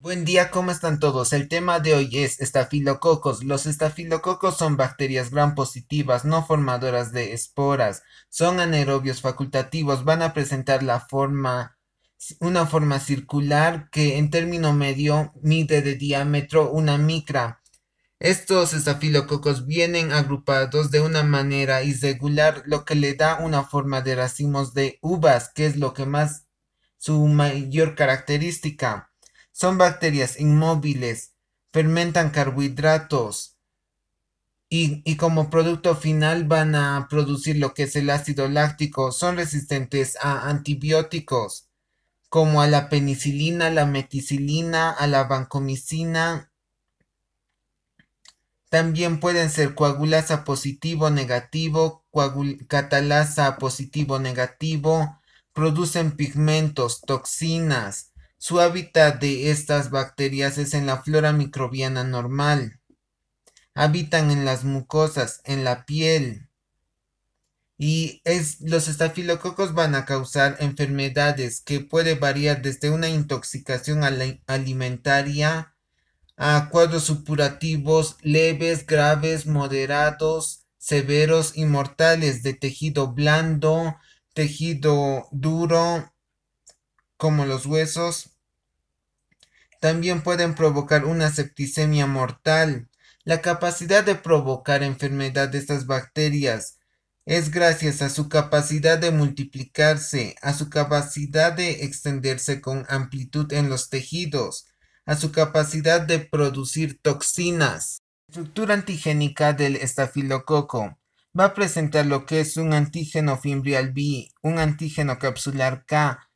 Buen día, ¿cómo están todos? El tema de hoy es estafilococos. Los estafilococos son bacterias gran positivas, no formadoras de esporas. Son anaerobios facultativos, van a presentar la forma, una forma circular que en término medio mide de diámetro una micra. Estos estafilococos vienen agrupados de una manera irregular, lo que le da una forma de racimos de uvas, que es lo que más su mayor característica. Son bacterias inmóviles, fermentan carbohidratos y, como producto final van a producir lo que es el ácido láctico. Son resistentes a antibióticos como a la penicilina, la meticilina, a la vancomicina. También pueden ser coagulasa positivo negativo, catalasa positivo negativo, producen pigmentos, toxinas, su hábitat de estas bacterias es en la flora microbiana normal. Habitan en las mucosas, en la piel. Y los estafilococos van a causar enfermedades que puede variar desde una intoxicación alimentaria a cuadros supurativos leves, graves, moderados, severos y mortales de tejido blando, tejido duro, como los huesos, también pueden provocar una septicemia mortal. La capacidad de provocar enfermedad de estas bacterias es gracias a su capacidad de multiplicarse, a su capacidad de extenderse con amplitud en los tejidos, a su capacidad de producir toxinas. La estructura antigénica del estafilococo va a presentar lo que es un antígeno fimbrial B, un antígeno capsular K,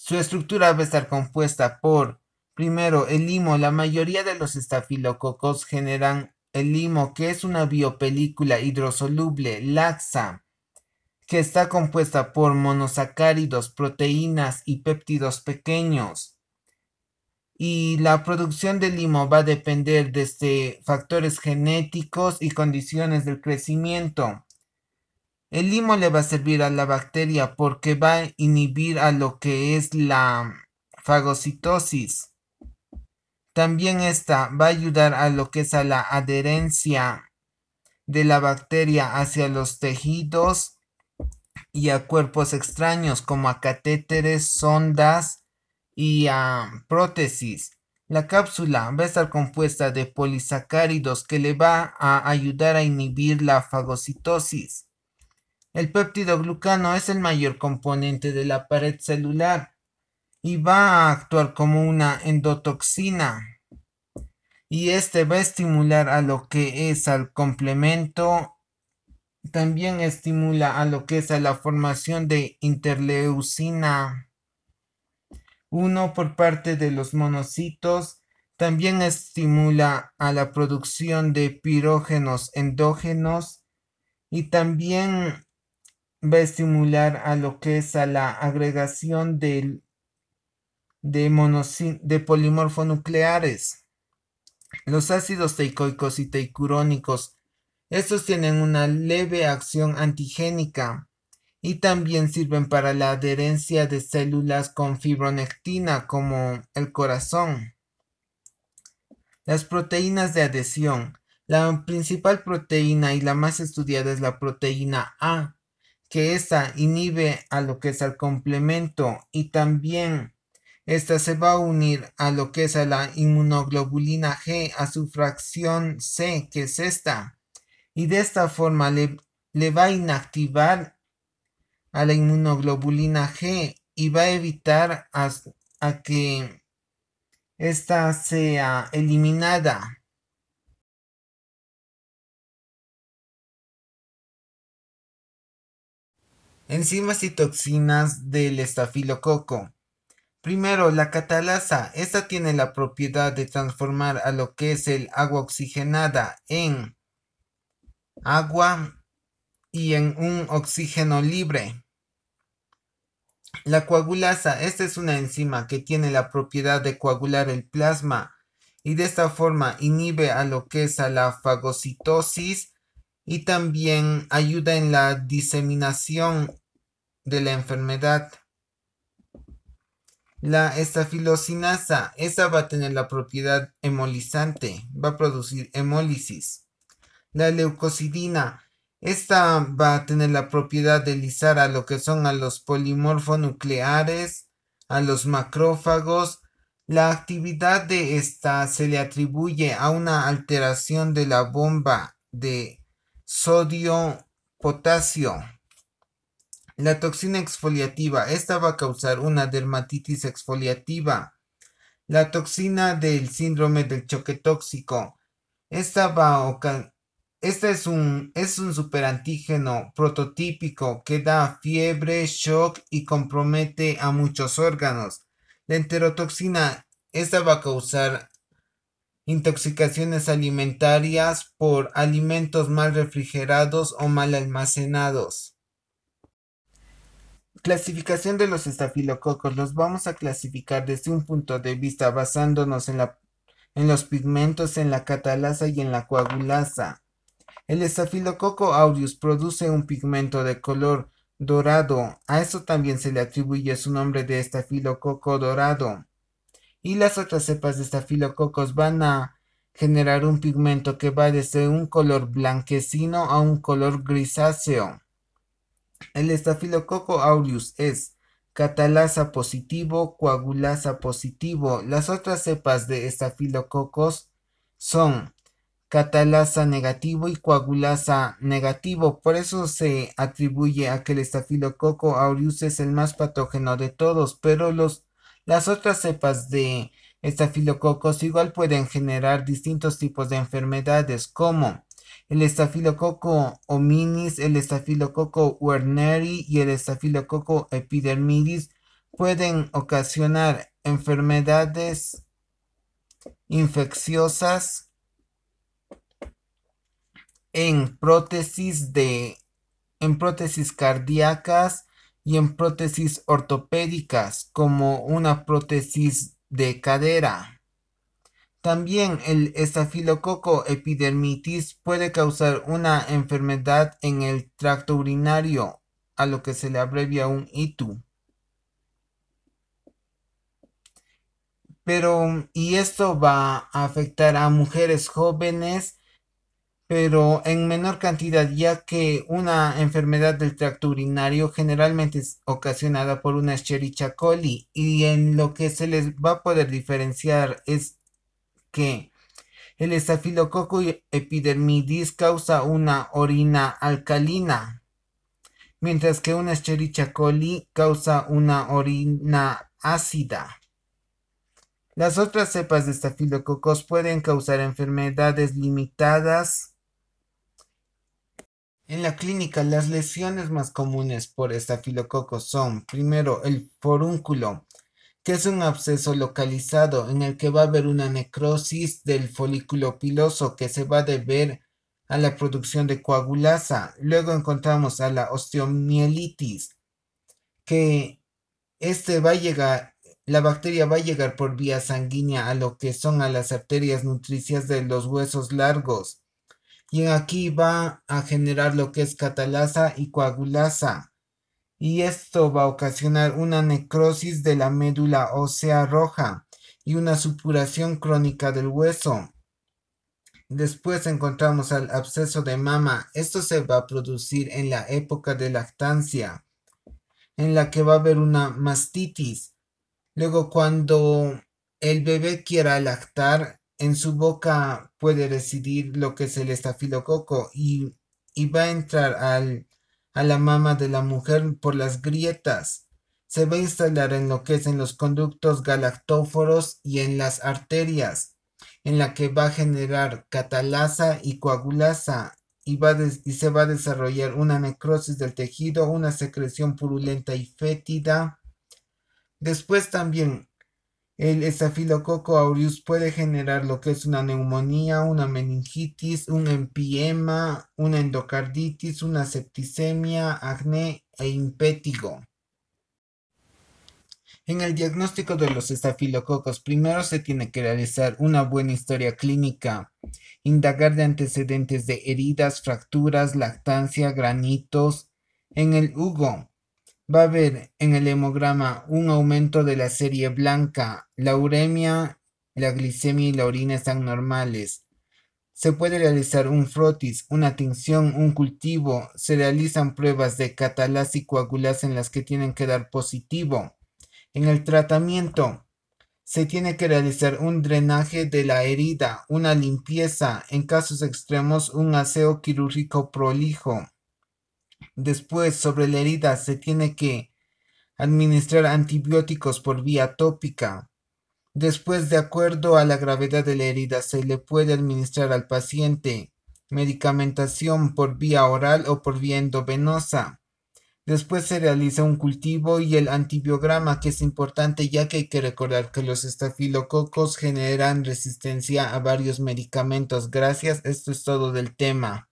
su estructura va a estar compuesta por, primero, el limo. La mayoría de los estafilococos generan el limo, que es una biopelícula hidrosoluble, laxa, que está compuesta por monosacáridos, proteínas y péptidos pequeños. Y la producción del limo va a depender de este, factores genéticos y condiciones del crecimiento. El limo le va a servir a la bacteria porque va a inhibir a lo que es la fagocitosis. También esta va a ayudar a lo que es a la adherencia de la bacteria hacia los tejidos y a cuerpos extraños como a catéteres, sondas y a prótesis. La cápsula va a estar compuesta de polisacáridos que le va a ayudar a inhibir la fagocitosis. El péptido glucano es el mayor componente de la pared celular y va a actuar como una endotoxina. Y este va a estimular a lo que es al complemento, también estimula a lo que es a la formación de interleucina 1 por parte de los monocitos, también estimula a la producción de pirógenos endógenos y también va a estimular a lo que es a la agregación de, polimorfonucleares. Los ácidos teicoicos y teicurónicos, estos tienen una leve acción antigénica y también sirven para la adherencia de células con fibronectina como el corazón. Las proteínas de adhesión. La principal proteína y la más estudiada es la proteína A, que esta inhibe a lo que es el complemento y también esta se va a unir a lo que es la inmunoglobulina G, a su fracción C, que es esta. Y de esta forma le, va a inactivar a la inmunoglobulina G y va a evitar a, a que esta sea eliminada. enzimas y toxinas del estafilococo. Primero, la catalasa. Esta tiene la propiedad de transformar a lo que es el agua oxigenada en agua y en un oxígeno libre. La coagulasa. Esta es una enzima que tiene la propiedad de coagular el plasma y de esta forma inhibe a lo que es a la fagocitosis y también ayuda en la diseminación de la enfermedad. La estafilocinasa, Esta va a tener la propiedad hemolizante, va a producir hemólisis. La leucocidina, esta va a tener la propiedad de lisar a lo que son a los polimorfonucleares, a los macrófagos. La actividad de esta se le atribuye a una alteración de la bomba de sodio, potasio. La toxina exfoliativa. Esta va a causar una dermatitis exfoliativa. La toxina del síndrome del choque tóxico. Esta va esta es un, es un superantígeno prototípico que da fiebre, shock y compromete a muchos órganos. La enterotoxina, esta va a causar intoxicaciones alimentarias por alimentos mal refrigerados o mal almacenados. Clasificación de los estafilococos. Los vamos a clasificar desde un punto de vista basándonos en, los pigmentos, en la catalasa y en la coagulasa. El estafilococo aureus produce un pigmento de color dorado. A eso también se le atribuye su nombre de estafilococo dorado y las otras cepas de estafilococos van a generar un pigmento que va desde un color blanquecino a un color grisáceo. El estafilococo aureus es catalasa positivo, coagulasa positivo. Las otras cepas de estafilococos son catalasa negativo y coagulasa negativo. Por eso se atribuye a que el estafilococo aureus es el más patógeno de todos, pero los las otras cepas de estafilococos igual pueden generar distintos tipos de enfermedades como el estafilococo hominis, el estafilococo werneri y el estafilococo epidermidis pueden ocasionar enfermedades infecciosas en prótesis de en prótesis cardíacas, y en prótesis ortopédicas como una prótesis de cadera. También el estafilococo epidermitis puede causar una enfermedad en el tracto urinario, a lo que se le abrevia un ITU. Pero, y esto va a afectar a mujeres jóvenes pero en menor cantidad, ya que una enfermedad del tracto urinario generalmente es ocasionada por una Escherichia coli y en lo que se les va a poder diferenciar es que el estafilococo epidermidis causa una orina alcalina, mientras que una Escherichia coli causa una orina ácida. Las otras cepas de estafilococos pueden causar enfermedades limitadas en la clínica, las lesiones más comunes por estafilococo son, primero, el forúnculo, que es un absceso localizado en el que va a haber una necrosis del folículo piloso que se va a deber a la producción de coagulasa. Luego encontramos a la osteomielitis, que este va a llegar, la bacteria va a llegar por vía sanguínea a lo que son a las arterias nutricias de los huesos largos y aquí va a generar lo que es catalasa y coagulasa. Y esto va a ocasionar una necrosis de la médula ósea roja y una supuración crónica del hueso. Después encontramos al absceso de mama. Esto se va a producir en la época de lactancia, en la que va a haber una mastitis. Luego cuando el bebé quiera lactar, en su boca puede decidir lo que es el estafilococo y, y va a entrar a la mama de la mujer por las grietas. Se va a instalar en lo que es en los conductos galactóforos y en las arterias, en la que va a generar catalasa y coagulasa y, va y se va a desarrollar una necrosis del tejido, una secreción purulenta y fétida. Después también el estafilococo aureus puede generar lo que es una neumonía, una meningitis, un empiema, una endocarditis, una septicemia, acné e impétigo. En el diagnóstico de los estafilococos, primero se tiene que realizar una buena historia clínica, indagar de antecedentes de heridas, fracturas, lactancia, granitos. En el Hugo, va a haber en el hemograma un aumento de la serie blanca, la uremia, la glicemia y la orina están normales. Se puede realizar un frotis, una tinción, un cultivo. Se realizan pruebas de catalasa y coagulasa en las que tienen que dar positivo. En el tratamiento, se tiene que realizar un drenaje de la herida, una limpieza, en casos extremos un aseo quirúrgico prolijo. Después, sobre la herida se tiene que administrar antibióticos por vía tópica. Después, de acuerdo a la gravedad de la herida, se le puede administrar al paciente medicamentación por vía oral o por vía endovenosa. Después se realiza un cultivo y el antibiograma, que es importante ya que hay que recordar que los estafilococos generan resistencia a varios medicamentos. Gracias, esto es todo del tema.